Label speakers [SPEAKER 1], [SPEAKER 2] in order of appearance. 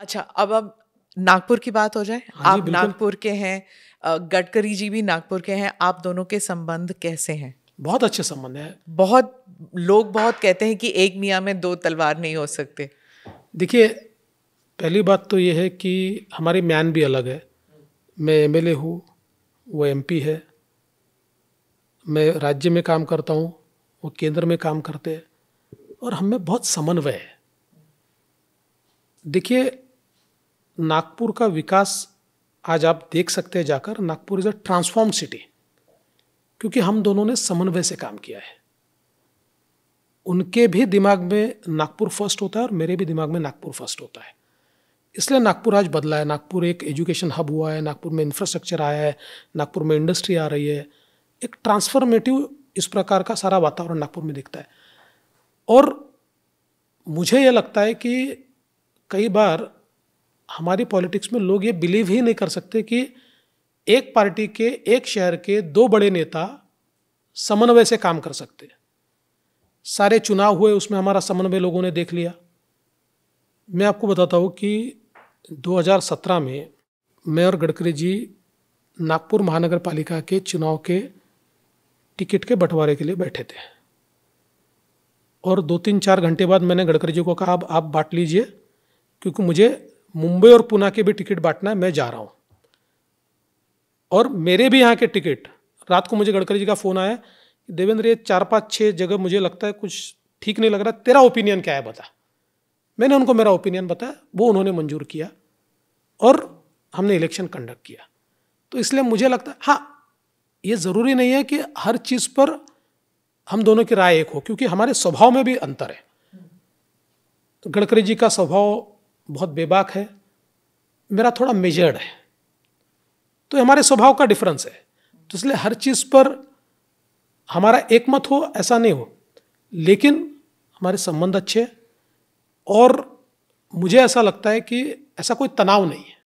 [SPEAKER 1] अच्छा अब अब नागपुर की बात हो जाए हाँ आप नागपुर के हैं गडकरी जी भी नागपुर के हैं आप दोनों के संबंध कैसे हैं बहुत अच्छे संबंध है बहुत लोग बहुत कहते हैं कि एक मियाँ में दो तलवार नहीं हो सकते देखिए पहली बात तो ये है कि हमारी म्यान भी अलग है मैं एम एल हूँ वो एम है मैं राज्य में काम करता हूँ वो केंद्र में काम करते हैं और हमें बहुत समन्वय है देखिए नागपुर का विकास आज आप देख सकते हैं जाकर Nagpur is a transform city क्योंकि हम दोनों ने समन्वय से काम किया है उनके भी दिमाग में नागपुर फर्स्ट होता है और मेरे भी दिमाग में नागपुर फर्स्ट होता है इसलिए नागपुर आज बदला है नागपुर एक एजुकेशन हब हुआ है नागपुर में इंफ्रास्ट्रक्चर आया है नागपुर में इंडस्ट्री आ रही है एक ट्रांसफॉर्मेटिव इस प्रकार का सारा वातावरण नागपुर में दिखता है और मुझे यह लगता है कि कई बार हमारी पॉलिटिक्स में लोग ये बिलीव ही नहीं कर सकते कि एक पार्टी के एक शहर के दो बड़े नेता समन्वय से काम कर सकते सारे चुनाव हुए उसमें हमारा समन्वय लोगों ने देख लिया मैं आपको बताता हूँ कि 2017 में मेयर गडकरी जी नागपुर महानगर पालिका के चुनाव के टिकट के बंटवारे के लिए बैठे थे और दो तीन चार घंटे बाद मैंने गडकरी जी को कहा अब आप बांट लीजिए क्योंकि मुझे मुंबई और पुणे के भी टिकट बांटना है मैं जा रहा हूँ और मेरे भी यहाँ के टिकट रात को मुझे गडकरी जी का फ़ोन आया कि देवेंद्र ये चार पाँच छः जगह मुझे लगता है कुछ ठीक नहीं लग रहा तेरा ओपिनियन क्या है बता मैंने उनको मेरा ओपिनियन बताया वो उन्होंने मंजूर किया और हमने इलेक्शन कंडक्ट किया तो इसलिए मुझे लगता है हाँ ये ज़रूरी नहीं है कि हर चीज़ पर हम दोनों की राय एक हो क्योंकि हमारे स्वभाव में भी अंतर है तो गडकरी जी का स्वभाव बहुत बेबाक है मेरा थोड़ा मेजर्ड है तो हमारे स्वभाव का डिफरेंस है तो इसलिए हर चीज़ पर हमारा एक मत हो ऐसा नहीं हो लेकिन हमारे संबंध अच्छे और मुझे ऐसा लगता है कि ऐसा कोई तनाव नहीं है